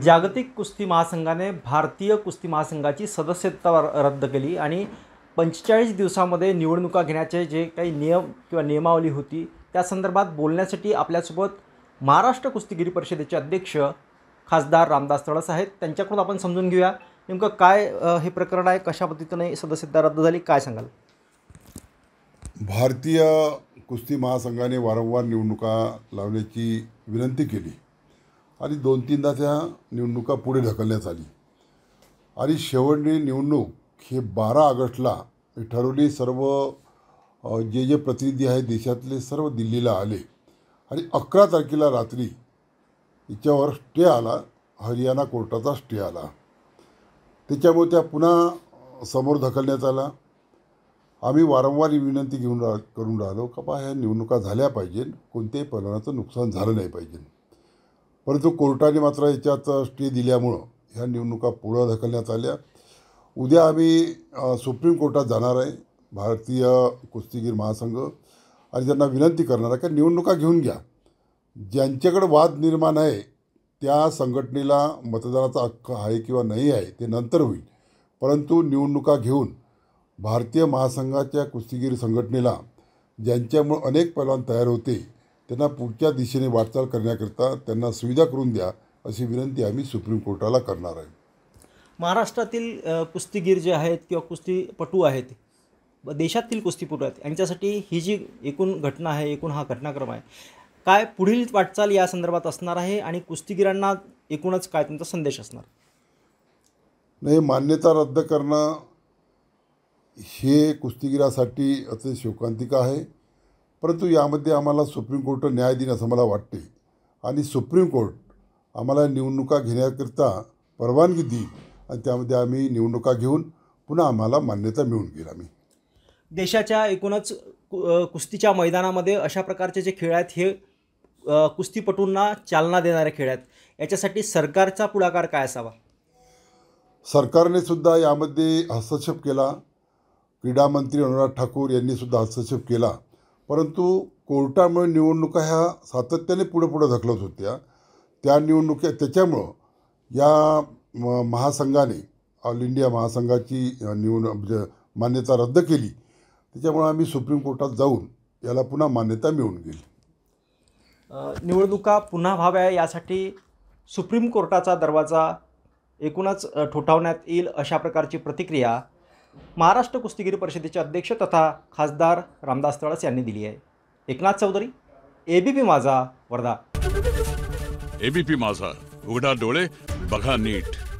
जागतिक कुस्ती महासंघाने भारतीय कुस्ती महासंघाची सदस्यता रद्द केली आणि पंचेचाळीस दिवसामध्ये निवडणुका घेण्याचे जे काही नियम किंवा नियमावली होती त्या संदर्भात बोलण्यासाठी आपल्यासोबत महाराष्ट्र कुस्तीगिरी परिषदेचे अध्यक्ष खासदार रामदास तळस आहेत त्यांच्याकडून आपण समजून घेऊया नेमकं काय हे प्रकरण आहे कशा पद्धतीने सदस्यता रद्द झाली काय सांगाल भारतीय कुस्ती महासंघाने वारंवार निवडणुका लावण्याची विनंती केली आणि दोन तीनदा त्या निवडणुका पुढे ढकलण्यात आली आणि शेवटली निवडणूक हे बारा ऑगस्टला ठरवली सर्व जे जे प्रतिनिधी आहेत देशातले सर्व दिल्लीला आले आणि अकरा तारखेला रात्री हिच्यावर स्टे आला हरियाणा कोर्टाचा स्टे आला त्याच्यामुळे त्या पुन्हा समोर ढकलण्यात आला आम्ही वारंवार ही विनंती घेऊन रा करून राहिलो का बा ह्या निवडणुका झाल्या पाहिजे कोणत्याही परिणामाचं नुकसान झालं नाही पाहिजे परंतु कोर्टाने मात्र याच्यात स्टे दिल्यामुळं ह्या निवडणुका पुढं ढकलण्यात आल्या उद्या आम्ही सुप्रीम कोर्टात जाणार आहे भारतीय कुस्तीगीर महासंघ आणि त्यांना विनंती करणार आहे की निवडणुका घेऊन घ्या ज्यांच्याकडं वाद निर्माण आहे त्या संघटनेला मतदानाचा हक्क आहे किंवा नाही आहे ते नंतर होईल परंतु निवडणुका घेऊन भारतीय महासंघाच्या कुस्तीगीर संघटनेला ज्यांच्यामुळं अनेक पैलवान तयार होते त्यांना पुढच्या दिशेने वाटचाल करण्याकरिता त्यांना सुविधा करून द्या अशी विनंती आम्ही सुप्रीम कोर्टाला करणार आहे महाराष्ट्रातील कुस्तीगीर जे आहेत किंवा कुस्तीपटू आहेत देशातील कुस्तीपटू आहेत यांच्यासाठी ही जी एकूण घटना आहे एकूण हा घटनाक्रम आहे काय पुढील वाटचाल या संदर्भात असणार आहे आणि कुस्तीगीरांना एकूणच काय तुमचा संदेश असणार नाही मान्यता रद्द करणं हे कुस्तीगिरासाठी अतिशय शोकांतिका आहे परंतु यामध्ये आम्हाला सुप्रीम कोर्ट न्याय देईन असं मला वाटते आणि सुप्रीम कोर्ट आम्हाला निवडणुका घेण्याकरिता परवानगी देईल आणि त्यामध्ये आम्ही निवडणुका घेऊन पुन्हा आम्हाला मान्यता मिळून घेईल आम्ही देशाच्या एकूणच कु कुस्तीच्या मैदानामध्ये अशा प्रकारचे जे खेळ आहेत हे कुस्तीपटूंना चालना देणारे खेळ आहेत याच्यासाठी सरकारचा पुढाकार काय असावा सरकारने सुद्धा यामध्ये हस्तक्षेप केला क्रीडा मंत्री अनुराग ठाकूर यांनीसुद्धा हस्तक्षेप केला परंतु कोर्टामुळे निवडणुका ह्या सातत्याने पुढे पुढं ढकलत होत्या त्या निवडणुक्या त्याच्यामुळं या महासंघाने ऑल इंडिया महासंघाची निवड म्हणजे मान्यता रद्द केली त्याच्यामुळं आम्ही सुप्रीम कोर्टात जाऊन याला पुन्हा मान्यता मिळून गेली निवडणुका पुन्हा व्हाव्या यासाठी सुप्रीम कोर्टाचा दरवाजा एकूणच ठोठावण्यात येईल अशा प्रकारची प्रतिक्रिया महाराष्ट्र कुस्तीगिरी परिषदेचे अध्यक्ष तथा खासदार रामदास तळस यांनी दिली आहे एकनाथ चौधरी एबीपी माझा वर्धा एबीपी माझा उघडा डोळे बघा नीट